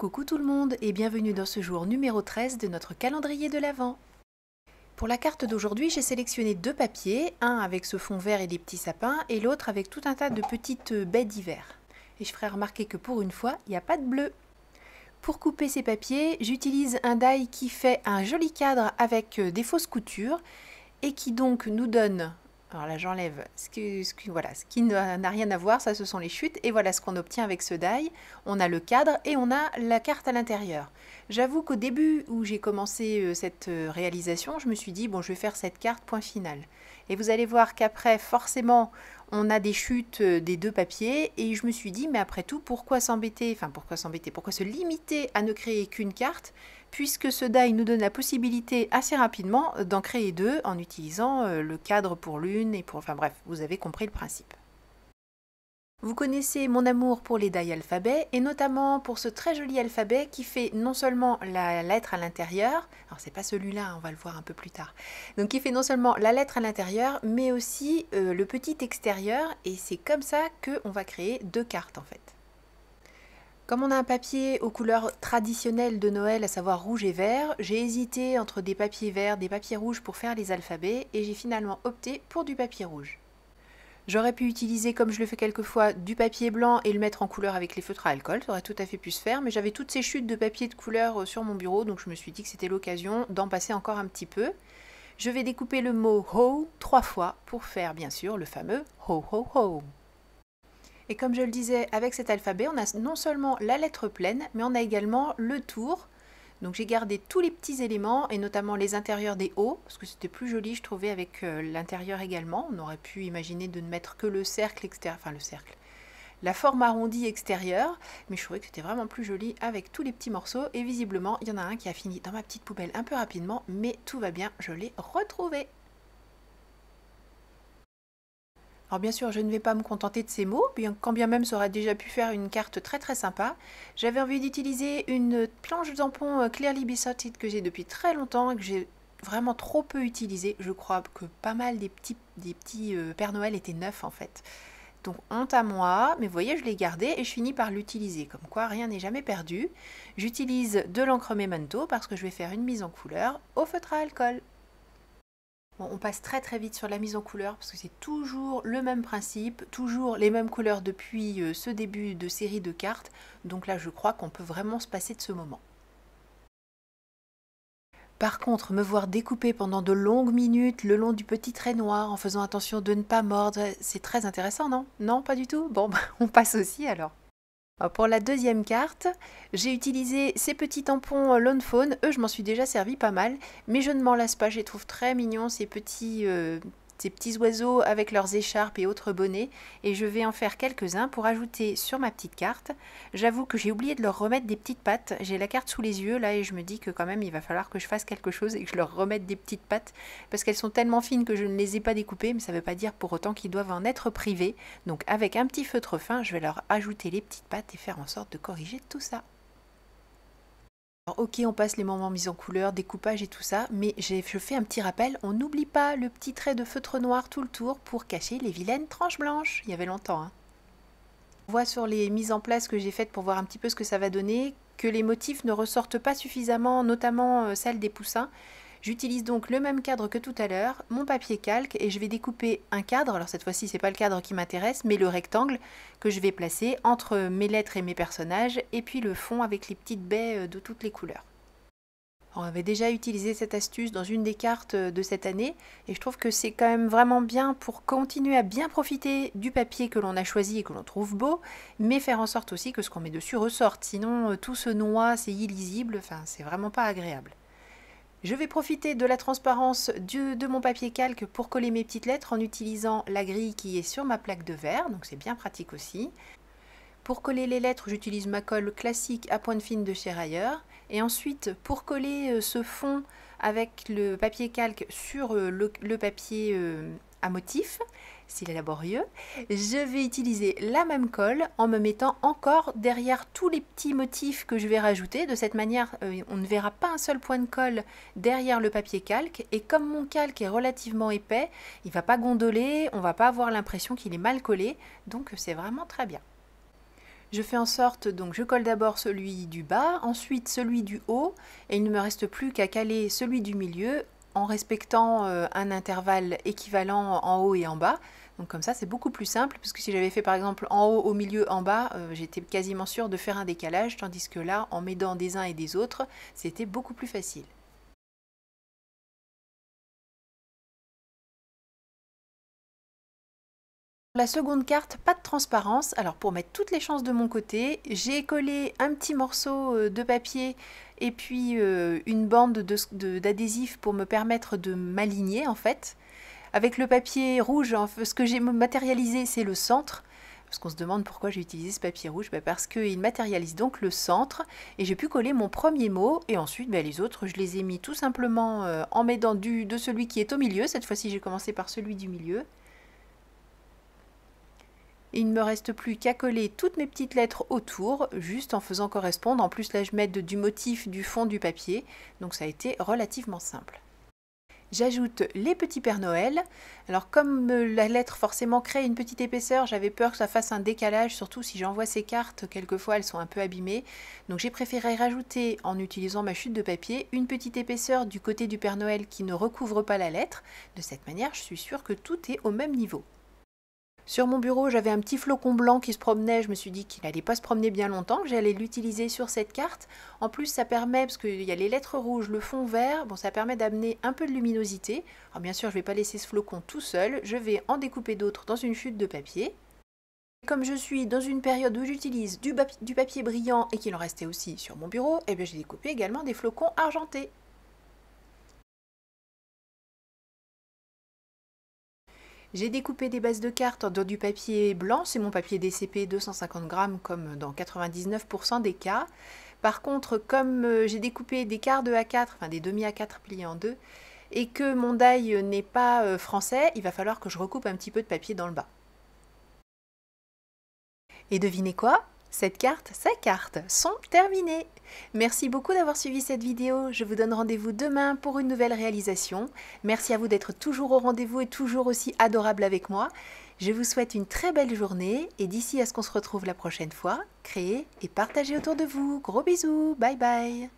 Coucou tout le monde et bienvenue dans ce jour numéro 13 de notre calendrier de l'Avent. Pour la carte d'aujourd'hui, j'ai sélectionné deux papiers, un avec ce fond vert et des petits sapins et l'autre avec tout un tas de petites baies d'hiver. Et je ferai remarquer que pour une fois, il n'y a pas de bleu. Pour couper ces papiers, j'utilise un die qui fait un joli cadre avec des fausses coutures et qui donc nous donne alors là, j'enlève ce qui, voilà, ce qui n'a rien à voir, ça ce sont les chutes. Et voilà ce qu'on obtient avec ce die. On a le cadre et on a la carte à l'intérieur. J'avoue qu'au début où j'ai commencé euh, cette euh, réalisation, je me suis dit, bon, je vais faire cette carte, point final. Et vous allez voir qu'après, forcément, on a des chutes euh, des deux papiers. Et je me suis dit, mais après tout, pourquoi s'embêter Enfin, pourquoi s'embêter Pourquoi se limiter à ne créer qu'une carte Puisque ce die nous donne la possibilité assez rapidement d'en créer deux en utilisant le cadre pour l'une et pour... Enfin bref, vous avez compris le principe. Vous connaissez mon amour pour les die alphabets et notamment pour ce très joli alphabet qui fait non seulement la lettre à l'intérieur, alors c'est pas celui-là, on va le voir un peu plus tard, donc qui fait non seulement la lettre à l'intérieur mais aussi euh, le petit extérieur et c'est comme ça qu'on va créer deux cartes en fait. Comme on a un papier aux couleurs traditionnelles de Noël, à savoir rouge et vert, j'ai hésité entre des papiers verts, des papiers rouges pour faire les alphabets et j'ai finalement opté pour du papier rouge. J'aurais pu utiliser, comme je le fais quelquefois, du papier blanc et le mettre en couleur avec les feutres à alcool. Ça aurait tout à fait pu se faire, mais j'avais toutes ces chutes de papier de couleur euh, sur mon bureau, donc je me suis dit que c'était l'occasion d'en passer encore un petit peu. Je vais découper le mot ho trois fois pour faire, bien sûr, le fameux ho ho ho. Et comme je le disais, avec cet alphabet, on a non seulement la lettre pleine, mais on a également le tour donc j'ai gardé tous les petits éléments et notamment les intérieurs des hauts, parce que c'était plus joli je trouvais avec euh, l'intérieur également. On aurait pu imaginer de ne mettre que le cercle extérieur, enfin le cercle, la forme arrondie extérieure, mais je trouvais que c'était vraiment plus joli avec tous les petits morceaux et visiblement il y en a un qui a fini dans ma petite poubelle un peu rapidement, mais tout va bien, je l'ai retrouvé. Alors bien sûr, je ne vais pas me contenter de ces mots, bien quand bien même ça aurait déjà pu faire une carte très très sympa. J'avais envie d'utiliser une planche tampon euh, Clearly Besotted que j'ai depuis très longtemps et que j'ai vraiment trop peu utilisée. Je crois que pas mal des petits, des petits euh, Père Noël étaient neufs en fait. Donc honte à moi, mais vous voyez, je l'ai gardé et je finis par l'utiliser. Comme quoi, rien n'est jamais perdu. J'utilise de l'encre Memento parce que je vais faire une mise en couleur au feutre à alcool on passe très très vite sur la mise en couleur parce que c'est toujours le même principe, toujours les mêmes couleurs depuis euh, ce début de série de cartes. Donc là, je crois qu'on peut vraiment se passer de ce moment. Par contre, me voir découper pendant de longues minutes le long du petit trait noir en faisant attention de ne pas mordre, c'est très intéressant, non Non, pas du tout Bon, on passe aussi alors. Euh, pour la deuxième carte, j'ai utilisé ces petits tampons euh, Lone Phone. Eux, je m'en suis déjà servi pas mal, mais je ne m'en lasse pas. Je les trouve très mignons, ces petits euh, ces petits oiseaux avec leurs écharpes et autres bonnets, et je vais en faire quelques-uns pour ajouter sur ma petite carte. J'avoue que j'ai oublié de leur remettre des petites pattes, j'ai la carte sous les yeux là et je me dis que quand même il va falloir que je fasse quelque chose et que je leur remette des petites pattes, parce qu'elles sont tellement fines que je ne les ai pas découpées, mais ça ne veut pas dire pour autant qu'ils doivent en être privés. Donc avec un petit feutre fin, je vais leur ajouter les petites pattes et faire en sorte de corriger tout ça ok, on passe les moments mis en couleur, découpage et tout ça, mais je fais un petit rappel, on n'oublie pas le petit trait de feutre noir tout le tour pour cacher les vilaines tranches blanches. Il y avait longtemps. Hein. On voit sur les mises en place que j'ai faites pour voir un petit peu ce que ça va donner, que les motifs ne ressortent pas suffisamment, notamment euh, celle des poussins. J'utilise donc le même cadre que tout à l'heure, mon papier calque et je vais découper un cadre, alors cette fois-ci c'est pas le cadre qui m'intéresse, mais le rectangle que je vais placer entre mes lettres et mes personnages et puis le fond avec les petites baies euh, de toutes les couleurs. On avait déjà utilisé cette astuce dans une des cartes euh, de cette année et je trouve que c'est quand même vraiment bien pour continuer à bien profiter du papier que l'on a choisi et que l'on trouve beau, mais faire en sorte aussi que ce qu'on met dessus ressorte, sinon euh, tout se noie, c'est illisible, enfin c'est vraiment pas agréable. Je vais profiter de la transparence de mon papier calque pour coller mes petites lettres en utilisant la grille qui est sur ma plaque de verre, donc c'est bien pratique aussi. Pour coller les lettres, j'utilise ma colle classique à pointe fine de chez Rayer. Et ensuite, pour coller euh, ce fond avec le papier calque sur euh, le, le papier euh, à motif, s'il est laborieux, je vais utiliser la même colle en me mettant encore derrière tous les petits motifs que je vais rajouter. De cette manière, euh, on ne verra pas un seul point de colle derrière le papier calque. Et comme mon calque est relativement épais, il ne va pas gondoler, on ne va pas avoir l'impression qu'il est mal collé. Donc c'est vraiment très bien. Je fais en sorte, donc je colle d'abord celui du bas, ensuite celui du haut, et il ne me reste plus qu'à caler celui du milieu en respectant euh, un intervalle équivalent en haut et en bas. Donc comme ça, c'est beaucoup plus simple, parce que si j'avais fait par exemple en haut, au milieu, en bas, euh, j'étais quasiment sûre de faire un décalage, tandis que là, en m'aidant des uns et des autres, c'était beaucoup plus facile. La seconde carte, pas de transparence. Alors pour mettre toutes les chances de mon côté, j'ai collé un petit morceau euh, de papier et puis euh, une bande d'adhésif pour me permettre de m'aligner en fait. Avec le papier rouge, ce que j'ai matérialisé, c'est le centre. Parce qu'on se demande pourquoi j'ai utilisé ce papier rouge, bah, parce qu'il matérialise donc le centre. Et j'ai pu coller mon premier mot. Et ensuite, bah, les autres, je les ai mis tout simplement euh, en m'aidant de celui qui est au milieu. Cette fois-ci, j'ai commencé par celui du milieu il ne me reste plus qu'à coller toutes mes petites lettres autour, juste en faisant correspondre. En plus, là, je mets du motif du fond du papier, donc ça a été relativement simple. J'ajoute les petits Père Noël. Alors comme euh, la lettre forcément crée une petite épaisseur, j'avais peur que ça fasse un décalage, surtout si j'envoie ces cartes, quelquefois elles sont un peu abîmées. Donc j'ai préféré rajouter, en utilisant ma chute de papier, une petite épaisseur du côté du Père Noël qui ne recouvre pas la lettre. De cette manière, je suis sûre que tout est au même niveau. Sur mon bureau, j'avais un petit flocon blanc qui se promenait. Je me suis dit qu'il n'allait pas se promener bien longtemps, que j'allais l'utiliser sur cette carte. En plus, ça permet, parce qu'il y a les lettres rouges, le fond vert, ça permet d'amener un peu de luminosité. Alors bien sûr, je ne vais pas laisser ce flocon tout seul. Je vais en découper d'autres dans une chute de papier. Comme je suis dans une période où j'utilise du, papier brillant et qu'il en restait aussi sur mon bureau, eh j'ai découpé également des flocons argentés. J'ai découpé des bases de cartes dans du papier blanc, c'est mon papier DCP 250 grammes comme dans 99% des cas. Par contre, comme euh, j'ai découpé des quarts de A4, enfin des demi A4 pliés en deux, et que mon die n'est pas euh, français, il va falloir que je recoupe un petit peu de papier dans le bas. Et devinez quoi cette carte, sa carte sont terminées. Merci beaucoup d'avoir suivi cette vidéo. Je vous donne rendez-vous demain pour une nouvelle réalisation. Merci à vous d'être toujours au rendez-vous et toujours aussi adorable avec moi. Je vous souhaite une très belle journée et d'ici à ce qu'on se retrouve la prochaine fois, créez et partagez autour de vous. Gros bisous, bye bye